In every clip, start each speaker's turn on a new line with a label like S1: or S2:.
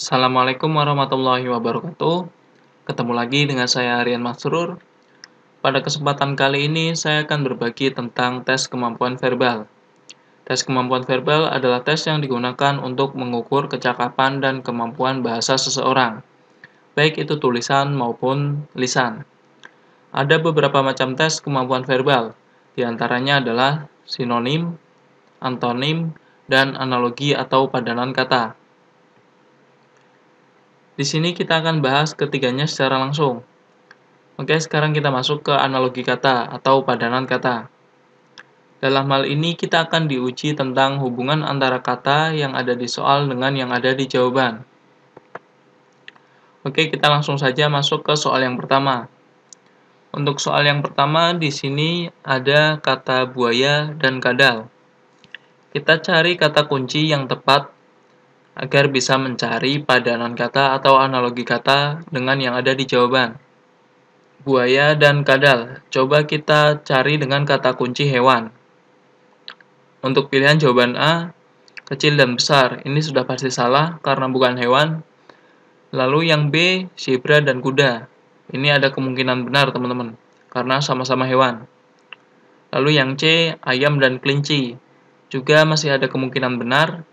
S1: Assalamualaikum warahmatullahi wabarakatuh. Ketemu lagi dengan saya Aryan Masrur. Pada kesempatan kali ini saya akan berbagi tentang tes kemampuan verbal. Tes kemampuan verbal adalah tes yang digunakan untuk mengukur kecakapan dan kemampuan bahasa seseorang, baik itu tulisan maupun lisan. Ada beberapa macam tes kemampuan verbal, di antaranya adalah sinonim, antonim, dan analogi atau padanan kata. Di sini kita akan bahas ketiganya secara langsung. Oke, sekarang kita masuk ke analogi kata atau padanan kata. Dalam hal ini kita akan diuji tentang hubungan antara kata yang ada di soal dengan yang ada di jawaban. Oke, kita langsung saja masuk ke soal yang pertama. Untuk soal yang pertama di sini ada kata buaya dan kadal. Kita cari kata kunci yang tepat agar bisa mencari padanan kata atau analogi kata dengan yang ada di jawaban. Buaya dan kadal, coba kita cari dengan kata kunci hewan. Untuk pilihan jawaban A, kecil dan besar, ini sudah pasti salah karena bukan hewan. Lalu yang B, zebra dan kuda. Ini ada kemungkinan benar, teman-teman, karena sama-sama hewan. Lalu yang C, ayam dan kelinci. Juga masih ada kemungkinan benar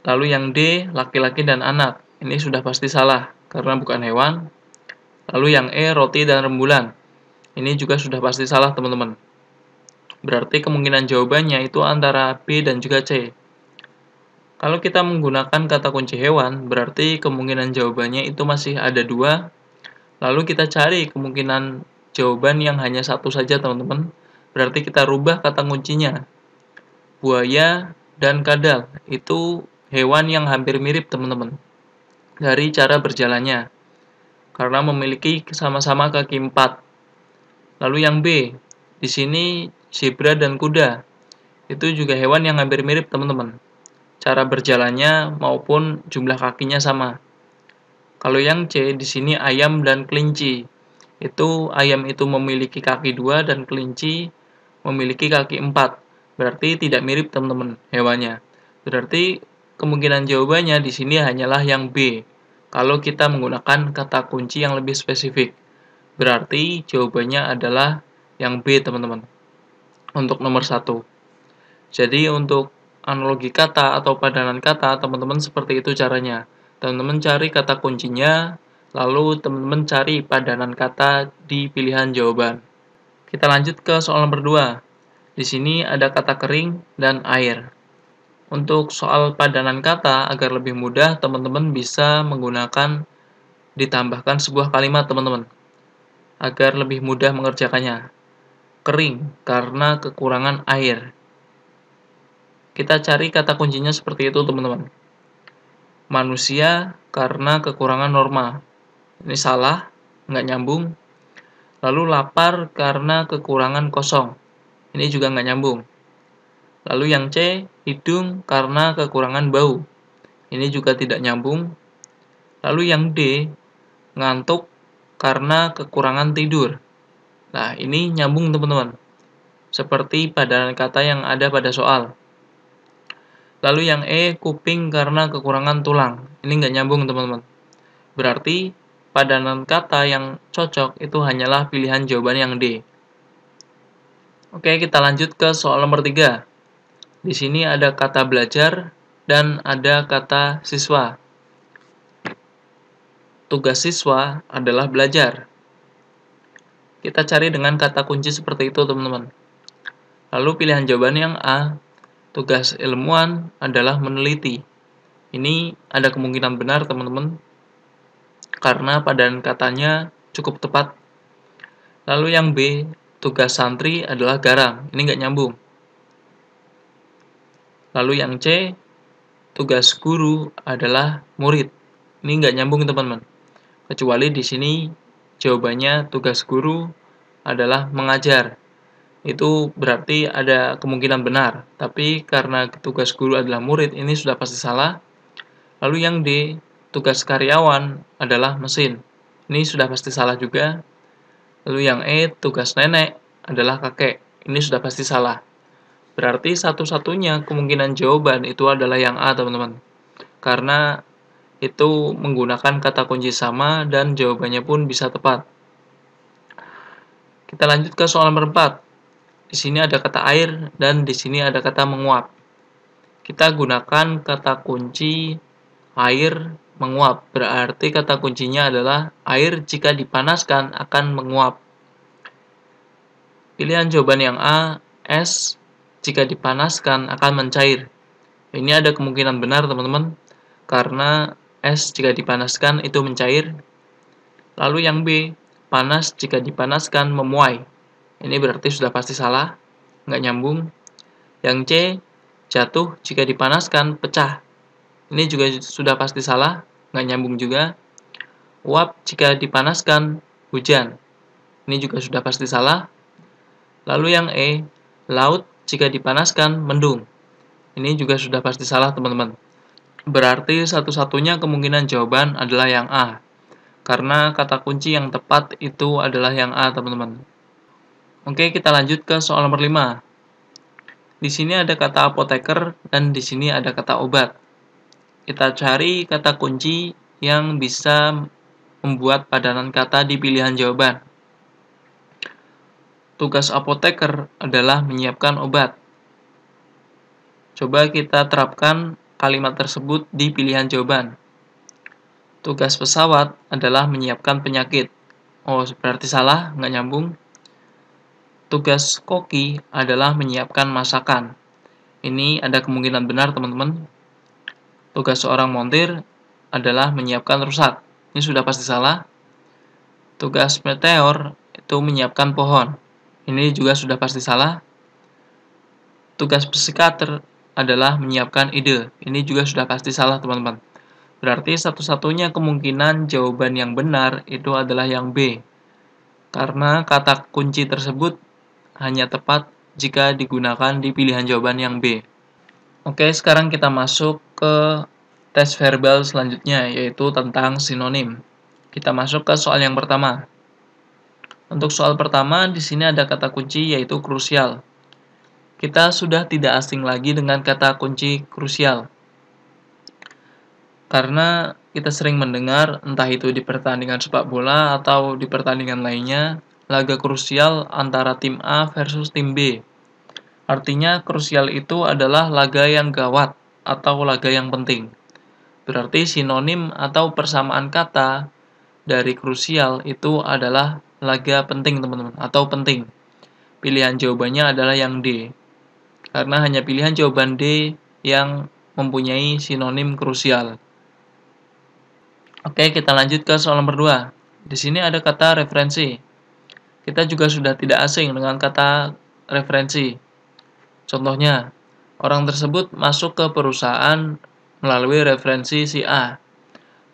S1: Lalu yang D, laki-laki dan anak. Ini sudah pasti salah, karena bukan hewan. Lalu yang E, roti dan rembulan. Ini juga sudah pasti salah, teman-teman. Berarti kemungkinan jawabannya itu antara B dan juga C. Kalau kita menggunakan kata kunci hewan, berarti kemungkinan jawabannya itu masih ada dua. Lalu kita cari kemungkinan jawaban yang hanya satu saja, teman-teman. Berarti kita rubah kata kuncinya. Buaya dan kadal itu hewan yang hampir mirip teman-teman dari cara berjalannya karena memiliki sama-sama kaki empat. Lalu yang B, di sini zebra dan kuda itu juga hewan yang hampir mirip teman-teman. Cara berjalannya maupun jumlah kakinya sama. Kalau yang C, di sini ayam dan kelinci. Itu ayam itu memiliki kaki dua dan kelinci memiliki kaki empat. Berarti tidak mirip teman-teman hewannya. Berarti Kemungkinan jawabannya di sini hanyalah yang B, kalau kita menggunakan kata kunci yang lebih spesifik. Berarti jawabannya adalah yang B, teman-teman. Untuk nomor satu. Jadi untuk analogi kata atau padanan kata, teman-teman seperti itu caranya. Teman-teman cari kata kuncinya, lalu teman-teman cari padanan kata di pilihan jawaban. Kita lanjut ke soal nomor 2. Di sini ada kata kering dan air. Untuk soal padanan kata, agar lebih mudah, teman-teman bisa menggunakan ditambahkan sebuah kalimat, teman-teman. Agar lebih mudah mengerjakannya. Kering, karena kekurangan air. Kita cari kata kuncinya seperti itu, teman-teman. Manusia, karena kekurangan norma. Ini salah, nggak nyambung. Lalu lapar, karena kekurangan kosong. Ini juga nggak nyambung Lalu yang C, hidung karena kekurangan bau. Ini juga tidak nyambung. Lalu yang D, ngantuk karena kekurangan tidur. Nah, ini nyambung teman-teman. Seperti padanan kata yang ada pada soal. Lalu yang E, kuping karena kekurangan tulang. Ini nggak nyambung teman-teman. Berarti padanan kata yang cocok itu hanyalah pilihan jawaban yang D. Oke, kita lanjut ke soal nomor 3. Di sini ada kata belajar dan ada kata siswa. Tugas siswa adalah belajar. Kita cari dengan kata kunci seperti itu, teman-teman. Lalu pilihan jawaban yang A, tugas ilmuwan adalah meneliti. Ini ada kemungkinan benar, teman-teman, karena padan katanya cukup tepat. Lalu yang B, tugas santri adalah garam. Ini nggak nyambung Lalu yang C, tugas guru adalah murid. Ini nggak nyambung teman-teman. Kecuali di sini jawabannya tugas guru adalah mengajar. Itu berarti ada kemungkinan benar. Tapi karena tugas guru adalah murid, ini sudah pasti salah. Lalu yang D, tugas karyawan adalah mesin. Ini sudah pasti salah juga. Lalu yang E, tugas nenek adalah kakek. Ini sudah pasti salah. Berarti satu-satunya kemungkinan jawaban itu adalah yang A, teman-teman. Karena itu menggunakan kata kunci sama dan jawabannya pun bisa tepat. Kita lanjut ke soal nomor 4. Di sini ada kata air dan di sini ada kata menguap. Kita gunakan kata kunci air menguap. Berarti kata kuncinya adalah air jika dipanaskan akan menguap. Pilihan jawaban yang A, es jika dipanaskan akan mencair. Ini ada kemungkinan benar, teman-teman, karena es jika dipanaskan itu mencair. Lalu yang B, panas jika dipanaskan memuai. Ini berarti sudah pasti salah, nggak nyambung. Yang C, jatuh jika dipanaskan pecah. Ini juga sudah pasti salah, nggak nyambung juga. Uap jika dipanaskan hujan. Ini juga sudah pasti salah. Lalu yang E, laut jika dipanaskan mendung. Ini juga sudah pasti salah teman-teman. Berarti satu-satunya kemungkinan jawaban adalah yang A. Karena kata kunci yang tepat itu adalah yang A teman-teman. Oke kita lanjut ke soal nomor 5. Di sini ada kata apoteker dan di sini ada kata obat. Kita cari kata kunci yang bisa membuat padanan kata di pilihan jawaban tugas apoteker adalah menyiapkan obat. Coba kita terapkan kalimat tersebut di pilihan jawaban. Tugas pesawat adalah menyiapkan penyakit. Oh, berarti salah, nggak nyambung. Tugas koki adalah menyiapkan masakan. Ini ada kemungkinan benar, teman-teman. Tugas seorang montir adalah menyiapkan rusak. Ini sudah pasti salah. Tugas meteor itu menyiapkan pohon. Ini juga sudah pasti salah. Tugas psikater adalah menyiapkan ide. Ini juga sudah pasti salah, teman-teman. Berarti satu-satunya kemungkinan jawaban yang benar itu adalah yang B. Karena kata kunci tersebut hanya tepat jika digunakan di pilihan jawaban yang B. Oke, sekarang kita masuk ke tes verbal selanjutnya, yaitu tentang sinonim. Kita masuk ke soal yang pertama. Untuk soal pertama, di sini ada kata kunci yaitu krusial. Kita sudah tidak asing lagi dengan kata kunci krusial. Karena kita sering mendengar, entah itu di pertandingan sepak bola atau di pertandingan lainnya, laga krusial antara tim A versus tim B. Artinya, krusial itu adalah laga yang gawat atau laga yang penting. Berarti sinonim atau persamaan kata dari krusial itu adalah laga penting teman-teman atau penting. Pilihan jawabannya adalah yang D. Karena hanya pilihan jawaban D yang mempunyai sinonim krusial. Oke, kita lanjut ke soal nomor 2. Di sini ada kata referensi. Kita juga sudah tidak asing dengan kata referensi. Contohnya, orang tersebut masuk ke perusahaan melalui referensi si A.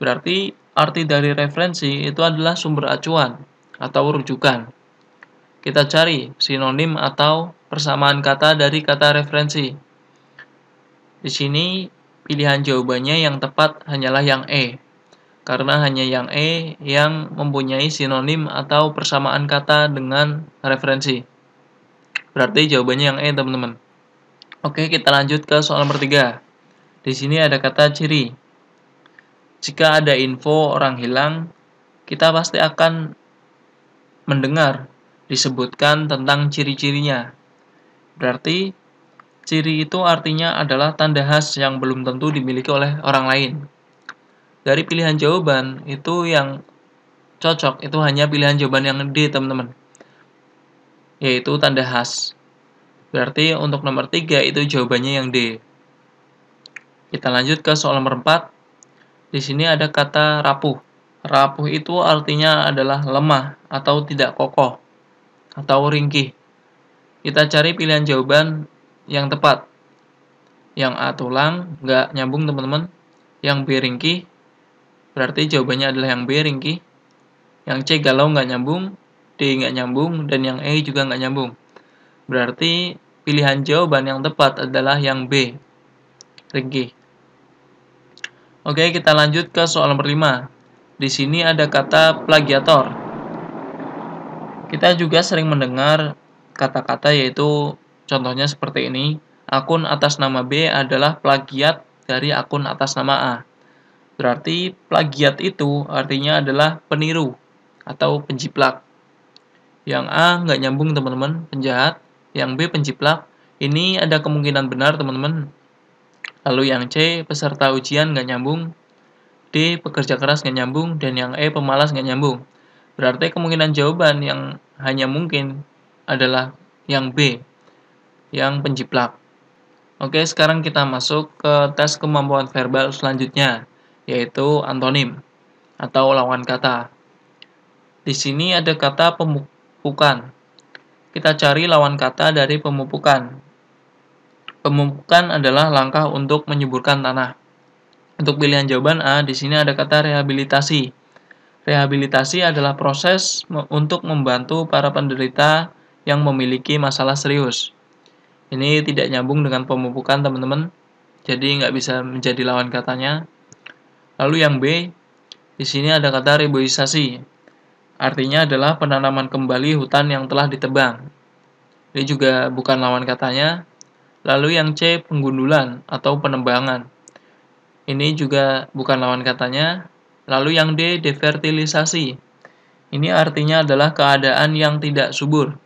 S1: Berarti arti dari referensi itu adalah sumber acuan atau rujukan. Kita cari sinonim atau persamaan kata dari kata referensi. Di sini pilihan jawabannya yang tepat hanyalah yang E, karena hanya yang E yang mempunyai sinonim atau persamaan kata dengan referensi. Berarti jawabannya yang E, teman-teman. Oke, kita lanjut ke soal nomor 3. Di sini ada kata ciri. Jika ada info orang hilang, kita pasti akan mendengar disebutkan tentang ciri-cirinya. Berarti ciri itu artinya adalah tanda khas yang belum tentu dimiliki oleh orang lain. Dari pilihan jawaban itu yang cocok itu hanya pilihan jawaban yang D, teman-teman. Yaitu tanda khas. Berarti untuk nomor 3 itu jawabannya yang D. Kita lanjut ke soal nomor 4. Di sini ada kata rapuh. Rapuh itu artinya adalah lemah atau tidak kokoh atau ringkih. Kita cari pilihan jawaban yang tepat. Yang A tulang, nggak nyambung teman-teman. Yang B ringkih, berarti jawabannya adalah yang B ringkih. Yang C galau nggak nyambung, D nggak nyambung, dan yang E juga nggak nyambung. Berarti pilihan jawaban yang tepat adalah yang B, ringkih. Oke, kita lanjut ke soal nomor 5. Di sini ada kata plagiator. Kita juga sering mendengar kata-kata yaitu contohnya seperti ini, akun atas nama B adalah plagiat dari akun atas nama A. Berarti plagiat itu artinya adalah peniru atau penjiplak. Yang A nggak nyambung teman-teman, penjahat. Yang B penjiplak. Ini ada kemungkinan benar teman-teman. Lalu yang C peserta ujian nggak nyambung, D. Pekerja keras nggak nyambung. Dan yang E. Pemalas nggak nyambung. Berarti kemungkinan jawaban yang hanya mungkin adalah yang B. Yang penjiplak. Oke, sekarang kita masuk ke tes kemampuan verbal selanjutnya, yaitu antonim atau lawan kata. Di sini ada kata pemupukan. Kita cari lawan kata dari pemupukan. Pemupukan adalah langkah untuk menyuburkan tanah. Untuk pilihan jawaban A, di sini ada kata rehabilitasi. Rehabilitasi adalah proses untuk membantu para penderita yang memiliki masalah serius. Ini tidak nyambung dengan pemupukan teman-teman, jadi nggak bisa menjadi lawan katanya. Lalu yang B, di sini ada kata reboisasi. Artinya adalah penanaman kembali hutan yang telah ditebang. Ini juga bukan lawan katanya. Lalu yang C, penggundulan atau penembangan. Ini juga bukan lawan katanya. Lalu yang D, defertilisasi. Ini artinya adalah keadaan yang tidak subur.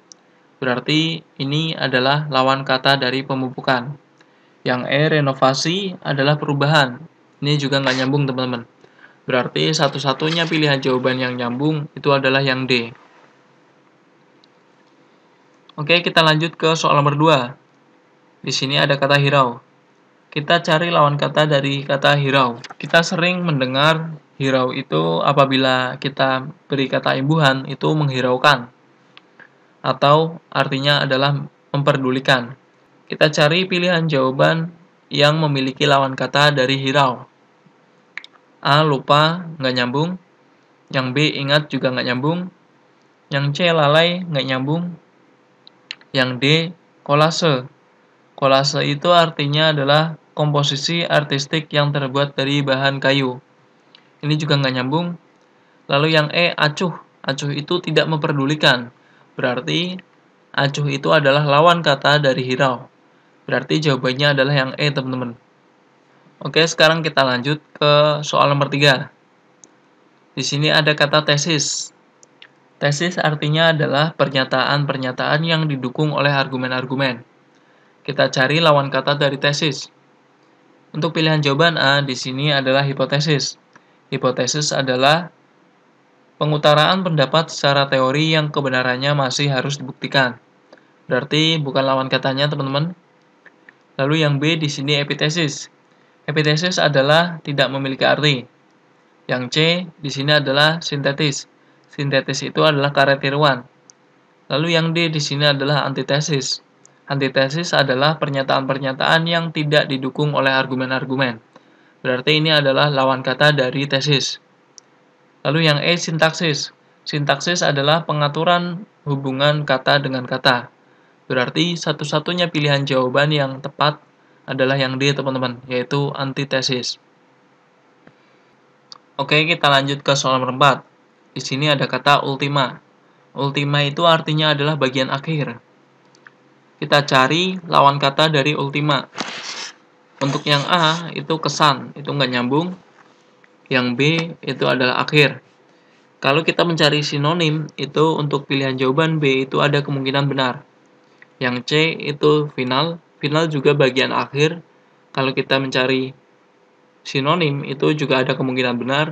S1: Berarti ini adalah lawan kata dari pemupukan. Yang E, renovasi adalah perubahan. Ini juga nggak nyambung, teman-teman. Berarti satu-satunya pilihan jawaban yang nyambung itu adalah yang D. Oke, kita lanjut ke soal nomor 2. Di sini ada kata hirau. Kita cari lawan kata dari kata hirau. Kita sering mendengar hirau itu apabila kita beri kata imbuhan itu menghiraukan atau artinya adalah memperdulikan. Kita cari pilihan jawaban yang memiliki lawan kata dari hirau. A. Lupa, nggak nyambung. Yang B. Ingat juga nggak nyambung. Yang C. Lalai, nggak nyambung. Yang D. Kolase, Kolase itu artinya adalah komposisi artistik yang terbuat dari bahan kayu. Ini juga nggak nyambung. Lalu yang E, acuh. Acuh itu tidak memperdulikan. Berarti acuh itu adalah lawan kata dari hirau. Berarti jawabannya adalah yang E, teman-teman. Oke, sekarang kita lanjut ke soal nomor 3. Di sini ada kata tesis. Tesis artinya adalah pernyataan-pernyataan yang didukung oleh argumen-argumen. Kita cari lawan kata dari tesis. Untuk pilihan jawaban A di sini adalah hipotesis. Hipotesis adalah pengutaraan pendapat secara teori yang kebenarannya masih harus dibuktikan. Berarti bukan lawan katanya, teman-teman. Lalu yang B di sini epitesis. Epitesis adalah tidak memiliki arti. Yang C di sini adalah sintetis. Sintetis itu adalah karet tiruan. Lalu yang D di sini adalah antitesis. Antitesis adalah pernyataan-pernyataan yang tidak didukung oleh argumen-argumen. Berarti ini adalah lawan kata dari tesis. Lalu yang E, sintaksis. Sintaksis adalah pengaturan hubungan kata dengan kata. Berarti satu-satunya pilihan jawaban yang tepat adalah yang D, teman-teman, yaitu antitesis. Oke, kita lanjut ke soal nomor 4. Di sini ada kata ultima. Ultima itu artinya adalah bagian akhir kita cari lawan kata dari ultima. Untuk yang A itu kesan, itu nggak nyambung. Yang B itu adalah akhir. Kalau kita mencari sinonim, itu untuk pilihan jawaban B itu ada kemungkinan benar. Yang C itu final, final juga bagian akhir. Kalau kita mencari sinonim, itu juga ada kemungkinan benar.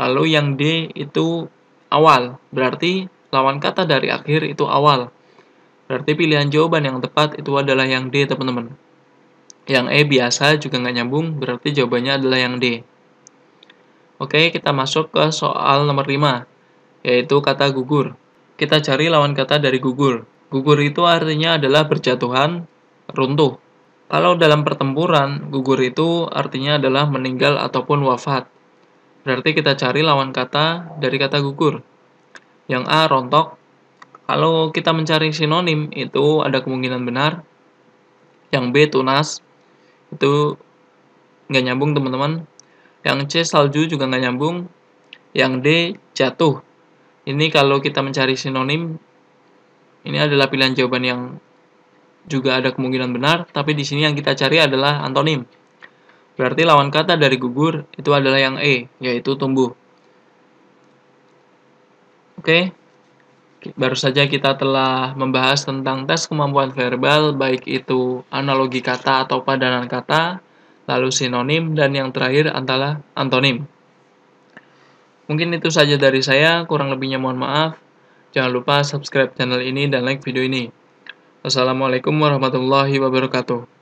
S1: Lalu yang D itu awal, berarti lawan kata dari akhir itu awal. Berarti pilihan jawaban yang tepat itu adalah yang D, teman-teman. Yang E biasa juga nggak nyambung, berarti jawabannya adalah yang D. Oke, kita masuk ke soal nomor 5, yaitu kata gugur. Kita cari lawan kata dari gugur. Gugur itu artinya adalah berjatuhan, runtuh. Kalau dalam pertempuran, gugur itu artinya adalah meninggal ataupun wafat. Berarti kita cari lawan kata dari kata gugur. Yang A rontok, kalau kita mencari sinonim, itu ada kemungkinan benar. Yang B, tunas. Itu nggak nyambung, teman-teman. Yang C, salju juga nggak nyambung. Yang D, jatuh. Ini kalau kita mencari sinonim, ini adalah pilihan jawaban yang juga ada kemungkinan benar, tapi di sini yang kita cari adalah antonim. Berarti lawan kata dari gugur itu adalah yang E, yaitu tumbuh. Oke. Okay? Baru saja kita telah membahas tentang tes kemampuan verbal, baik itu analogi kata atau padanan kata, lalu sinonim, dan yang terakhir adalah antonim. Mungkin itu saja dari saya, kurang lebihnya mohon maaf. Jangan lupa subscribe channel ini dan like video ini. Wassalamualaikum warahmatullahi wabarakatuh.